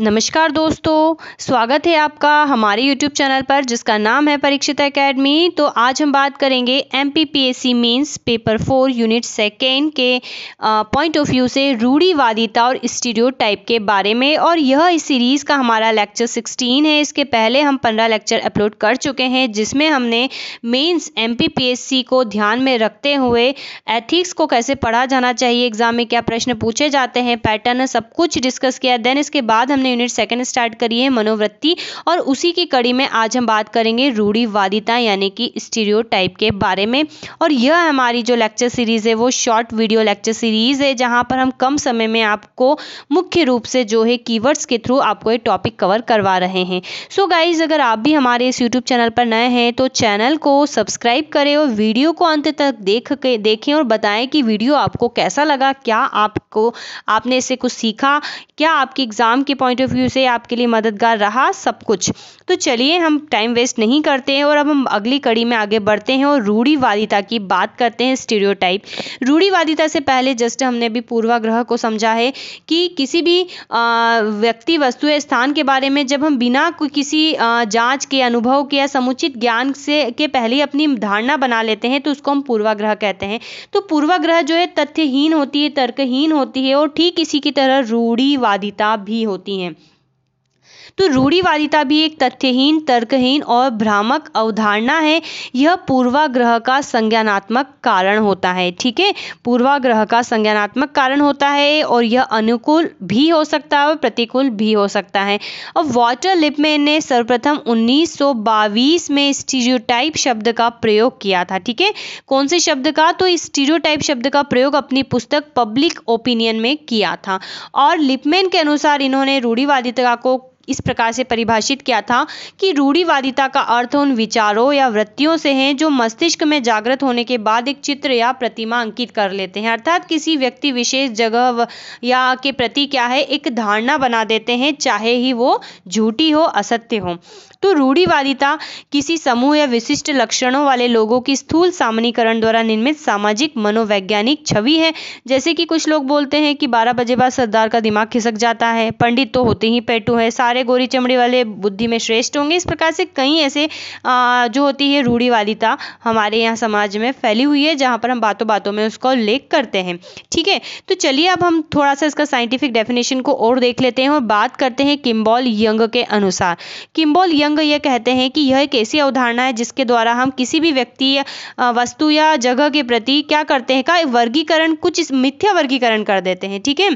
नमस्कार दोस्तों स्वागत है आपका हमारे YouTube चैनल पर जिसका नाम है परीक्षित एकेडमी तो आज हम बात करेंगे M P P S C means paper four unit second के पॉइंट ऑफ व्यू से रूढ़ीवादिता और स्टीडियो टाइप के बारे में और यह इस सीरीज़ का हमारा लेक्चर 16 है इसके पहले हम 15 लेक्चर अपलोड कर चुके हैं जिसमें हमने means M P P S C को ध्यान में रखते हुए एथिक्स को कैसे पढ़ा जाना चाहिए एग्जाम में क्या प्रश्न पूछे जाते हैं पैटर्न सब कुछ डिस्कस किया देन इसके बाद हम हमने यूनिट सेकंड स्टार्ट करी है मनोवृत्ति और उसी की कड़ी में आज हम बात करेंगे रूढ़ीवादिता यानी कि स्टीरियो के बारे में और यह हमारी जो लेक्चर सीरीज़ है वो शॉर्ट वीडियो लेक्चर सीरीज़ है जहाँ पर हम कम समय में आपको मुख्य रूप से जो है कीवर्ड्स के थ्रू आपको ये टॉपिक कवर करवा रहे हैं सो so गाइज अगर आप भी हमारे इस यूट्यूब चैनल पर नए हैं तो चैनल को सब्सक्राइब करें और वीडियो को अंत तक देख के देखें और बताएं कि वीडियो आपको कैसा लगा क्या आपको आपने इसे कुछ सीखा क्या आपके एग्ज़ाम के पॉइंट पॉइंट ऑफ व्यू से आपके लिए मददगार रहा सब कुछ तो चलिए हम टाइम वेस्ट नहीं करते हैं और अब हम अगली कड़ी में आगे बढ़ते हैं और रूढ़ीवादिता की बात करते हैं स्टीरियोटाइप रूढ़ीवादिता से पहले जस्ट हमने भी पूर्वाग्रह को समझा है कि किसी भी व्यक्ति वस्तु या स्थान के बारे में जब हम बिना किसी जाँच के अनुभव के या समुचित ज्ञान से के पहले अपनी धारणा बना लेते हैं तो उसको हम पूर्वाग्रह कहते हैं तो पूर्वाग्रह जो है तथ्यहीन होती है तर्कहीन होती है और ठीक इसी की तरह रूढ़ीवादिता भी होती है हैं तो रूढ़िवादिता भी एक तथ्यहीन तर्कहीन और भ्रामक अवधारणा है यह पूर्वाग्रह का संज्ञानात्मक कारण होता है ठीक है पूर्वाग्रह का संज्ञानात्मक कारण होता है और यह अनुकूल भी हो सकता है और प्रतिकूल भी हो सकता है अब वॉटर लिपमेन ने सर्वप्रथम उन्नीस में स्टीरियोटाइप शब्द का प्रयोग किया था ठीक है कौन से शब्द का तो स्टीरियोटाइप शब्द का प्रयोग अपनी पुस्तक पब्लिक ओपिनियन में किया था और लिपमेन के अनुसार इन्होंने रूढ़िवादिता को इस प्रकार से परिभाषित किया था कि रूढ़िवादिता का अर्थ उन विचारों या वृत्तियों से है जो मस्तिष्क में जागृत होने के बाद एक चित्र या प्रतिमा अंकित कर लेते हैं अर्थात किसी व्यक्ति विशेष जगह या के प्रति क्या है एक धारणा बना देते हैं चाहे ही वो झूठी हो असत्य हो तो रूढ़ीवादिता किसी समूह या विशिष्ट लक्षणों वाले लोगों की स्थूल सामनीकरण द्वारा निर्मित सामाजिक मनोवैज्ञानिक छवि है जैसे कि कुछ लोग बोलते हैं कि बारह बजे बाद सरदार का दिमाग खिसक जाता है पंडित तो होते ही पेटू है सारे गोरी चमड़ी वाले बुद्धि में श्रेष्ठ होंगे इस प्रकार से कई ऐसे जो होती है रूढ़ीवादिता हमारे यहाँ समाज में फैली हुई है जहाँ पर हम बातों बातों में उसका उल्लेख करते हैं ठीक है तो चलिए अब हम थोड़ा सा इसका साइंटिफिक डेफिनेशन को और देख लेते हैं और बात करते हैं किम्बॉल यंग के अनुसार किम्बॉल यंग प्रसंग यह कहते हैं कि यह एक ऐसी अवधारणा है जिसके द्वारा हम किसी भी व्यक्ति वस्तु या जगह के प्रति क्या करते हैं का वर्गीकरण कुछ मिथ्या वर्गीकरण कर देते हैं ठीक है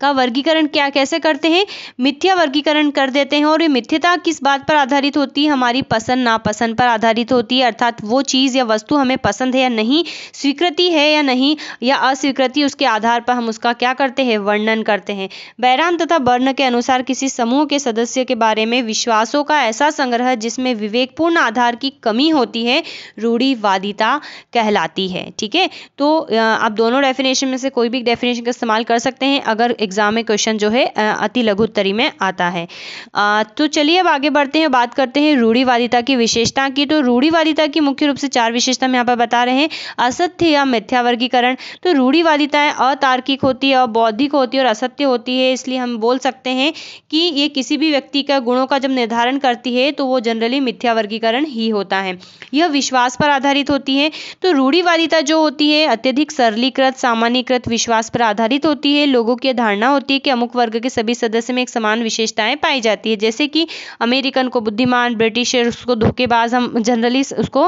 का वर्गीकरण क्या कैसे करते हैं मिथ्या वर्गीकरण कर देते हैं और ये मिथ्यता किस बात पर आधारित होती है हमारी पसंद नापसंद पर आधारित होती है अर्थात वो चीज़ या वस्तु हमें पसंद है या नहीं स्वीकृति है या नहीं या अस्वीकृति उसके आधार पर हम उसका क्या करते हैं वर्णन करते हैं बैराम तथा वर्ण के अनुसार किसी समूह के सदस्य के बारे में विश्वासों का ऐसा संग्रह जिसमें विवेकपूर्ण आधार की कमी होती है रूढ़ीवादिता कहलाती है ठीक है तो आप दोनों डेफिनेशन में से कोई भी डेफिनेशन का इस्तेमाल कर सकते हैं अगर एग्ज़ाम में क्वेश्चन जो है अति लघु उत्तरी में आता है आ, तो चलिए अब आगे बढ़ते हैं बात करते हैं रूढ़ीवादिता की विशेषता की तो रूढ़ीवादिता की मुख्य रूप से चार विशेषता हम यहाँ पर बता रहे हैं असत्य या मिथ्या वर्गीकरण तो रूढ़ीवादिताएँ अतार्किक होती है बौद्धिक होती है और असत्य होती है इसलिए हम बोल सकते हैं कि ये किसी भी व्यक्ति का गुणों का जब निर्धारण करती है तो वो जनरली मिथ्या वर्गीकरण ही होता है यह विश्वास पर आधारित होती है तो रूढ़ीवादिता जो होती है अत्यधिक सरलीकृत सामान्यकृत विश्वास पर आधारित होती है लोगों के धारणा धारणा होती है कि अमुक वर्ग के सभी सदस्य में एक समान विशेषताएं पाई जाती है जैसे कि अमेरिकन को बुद्धिमान ब्रिटिशर उसको धोखेबाज हम जनरली उसको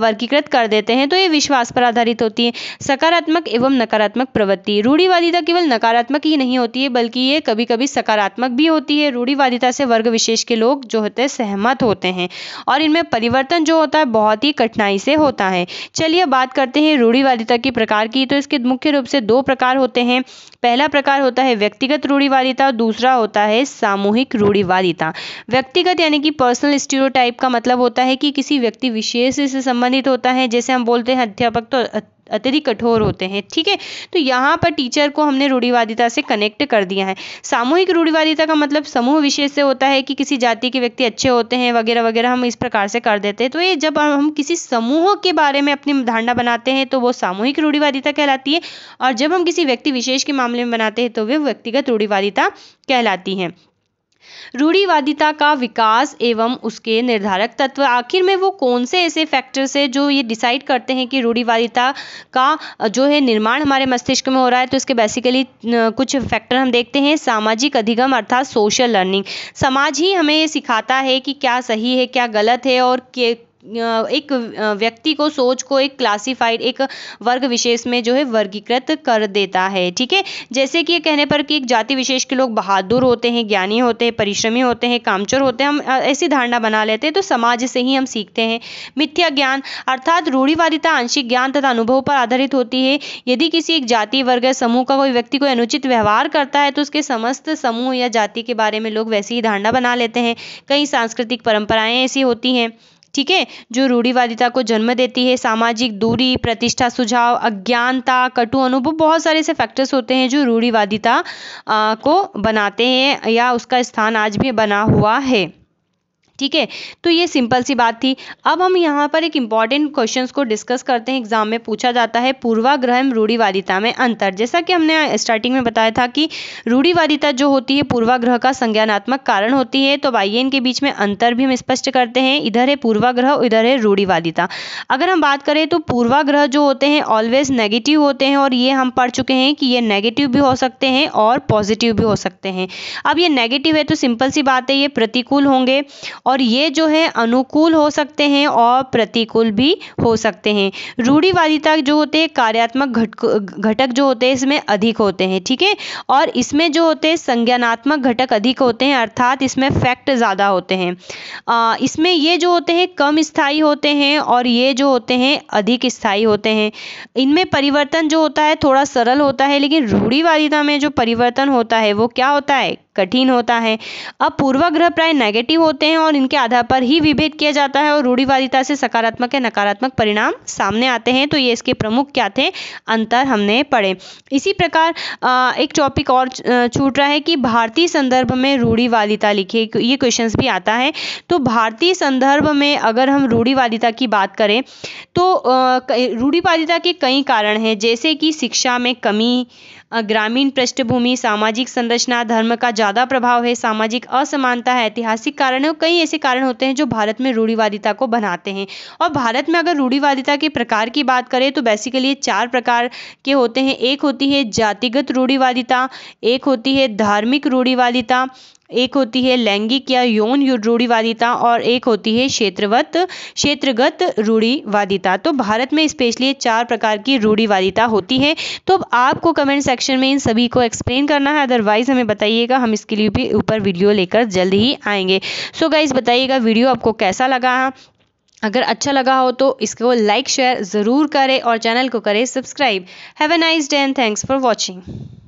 वर्गीकृत कर देते हैं तो ये विश्वास पर आधारित होती है सकारात्मक एवं नकारात्मक प्रवृत्ति रूढ़ीवादिता केवल नकारात्मक ही नहीं होती है बल्कि ये कभी कभी सकारात्मक भी होती है रूढ़ीवादिता से वर्ग विशेष के लोग जो होते हैं सहमत होते हैं और इनमें परिवर्तन जो होता है बहुत ही कठिनाई से होता है चलिए बात करते हैं रूढ़ीवादिता के प्रकार की तो इसके मुख्य रूप से दो प्रकार होते हैं पहला प्रकार होता है व्यक्तिगत रूढ़िवादिता और दूसरा होता है सामूहिक रूढ़िवादिता व्यक्तिगत यानी कि पर्सनल स्टीरियोटाइप का मतलब होता है कि किसी व्यक्ति विशेष से संबंधित होता है जैसे हम बोलते हैं अध्यापक तो अत्यधिक कठोर होते हैं ठीक है तो यहाँ पर टीचर को हमने रूढ़िवादिता से कनेक्ट कर दिया है सामूहिक रूढ़िवादिता का मतलब समूह विशेष से होता है कि किसी जाति के व्यक्ति अच्छे होते हैं वगैरह वगैरह हम इस प्रकार से कर देते हैं तो ये जब हम किसी समूह के बारे में अपनी धारणा बनाते हैं तो वो सामूहिक रूढ़िवादिता कहलाती है और जब हम किसी व्यक्ति विशेष के मामले में बनाते हैं तो वे व्यक्तिगत रूढ़िवादिता कहलाती है रूढ़ीवादिता का विकास एवं उसके निर्धारक तत्व आखिर में वो कौन से ऐसे फैक्टर्स है जो ये डिसाइड करते हैं कि रूढ़ीवादिता का जो है निर्माण हमारे मस्तिष्क में हो रहा है तो इसके बेसिकली कुछ फैक्टर हम देखते हैं सामाजिक अधिगम अर्थात सोशल लर्निंग समाज ही हमें ये सिखाता है कि क्या सही है क्या गलत है और एक व्यक्ति को सोच को एक क्लासिफाइड एक वर्ग विशेष में जो है वर्गीकृत कर देता है ठीक है जैसे कि कहने पर कि एक जाति विशेष के लोग बहादुर होते हैं ज्ञानी होते हैं परिश्रमी होते हैं कामचोर होते हैं हम ऐसी धारणा बना लेते हैं तो समाज से ही हम सीखते हैं मिथ्या ज्ञान अर्थात रूढ़िवादिता आंशिक ज्ञान तथा अनुभव पर आधारित होती है यदि किसी एक जाति वर्ग या समूह का कोई व्यक्ति कोई अनुचित व्यवहार करता है तो उसके समस्त समूह या जाति के बारे में लोग वैसी ही धारणा बना लेते हैं कई सांस्कृतिक परंपराएं ऐसी होती हैं ठीक है जो रूढ़िवादिता को जन्म देती है सामाजिक दूरी प्रतिष्ठा सुझाव अज्ञानता कटु अनुभव बहुत सारे ऐसे फैक्टर्स होते हैं जो रूढ़ीवादिता को बनाते हैं या उसका स्थान आज भी बना हुआ है ठीक है तो ये सिंपल सी बात थी अब हम यहाँ पर एक इम्पॉर्टेंट क्वेश्चन को डिस्कस करते हैं एग्जाम में पूछा जाता है पूर्वाग्रह रूढ़िवादिता में अंतर जैसा कि हमने स्टार्टिंग में बताया था कि रूढ़िवादिता जो होती है पूर्वाग्रह का संज्ञानात्मक कारण होती है तो आइए इनके बीच में अंतर भी हम स्पष्ट करते हैं इधर है पूर्वाग्रह इधर है रूढ़िवादिता अगर हम बात करें तो पूर्वाग्रह जो होते हैं ऑलवेज नेगेटिव होते हैं और ये हम पढ़ चुके हैं कि ये नेगेटिव भी हो सकते हैं और पॉजिटिव भी हो सकते हैं अब ये नेगेटिव है तो सिंपल सी बात है ये प्रतिकूल होंगे और ये जो है अनुकूल हो सकते हैं और प्रतिकूल भी हो सकते हैं रूढ़िवादिता जो होते हैं कार्यात्मक घटक जो होते हैं इसमें अधिक होते हैं ठीक है और इसमें जो होते हैं संज्ञानात्मक घटक अधिक होते हैं अर्थात इसमें फैक्ट ज़्यादा होते हैं इसमें ये जो होते हैं कम स्थायी होते हैं और ये जो होते हैं अधिक स्थायी होते हैं इनमें परिवर्तन जो होता है थोड़ा सरल होता है लेकिन रूढ़ीवादिता में जो परिवर्तन होता है वो क्या होता है कठिन होता है अब पूर्वाग्रह प्राय नेगेटिव होते हैं और इनके आधार पर ही विभेद किया जाता है और रूढ़िवादिता से सकारात्मक या नकारात्मक परिणाम सामने आते हैं तो ये इसके प्रमुख क्या थे अंतर हमने पढ़े इसी प्रकार एक टॉपिक और छूट रहा है कि भारतीय संदर्भ में रूढ़िवादिता लिखिए ये क्वेश्चन भी आता है तो भारतीय संदर्भ में अगर हम रूढ़िवादिता की बात करें तो रूढ़िवादिता के कई कारण हैं जैसे कि शिक्षा में कमी ग्रामीण पृष्ठभूमि सामाजिक संरचना धर्म का ज़्यादा प्रभाव है सामाजिक असमानता है ऐतिहासिक कारण है कई ऐसे कारण होते हैं जो भारत में रूढ़िवादिता को बनाते हैं और भारत में अगर रूढ़िवादिता के प्रकार की बात करें तो बेसिकली चार प्रकार के होते हैं एक होती है जातिगत रूढ़िवादिता एक होती है धार्मिक रूढ़िवादिता एक होती है लैंगिक या यौन रूढ़िवादिता और एक होती है क्षेत्रवत क्षेत्रगत रूढ़िवादिता तो भारत में स्पेशली चार प्रकार की रूढ़िवादिता होती है तो अब आपको कमेंट सेक्शन में इन सभी को एक्सप्लेन करना है अदरवाइज हमें बताइएगा हम इसके लिए भी ऊपर वीडियो लेकर जल्द ही आएंगे सो so गाइज बताइएगा वीडियो आपको कैसा लगा अगर अच्छा लगा हो तो इसको लाइक शेयर ज़रूर करें और चैनल को करें subscribe have a nice day and thanks for watching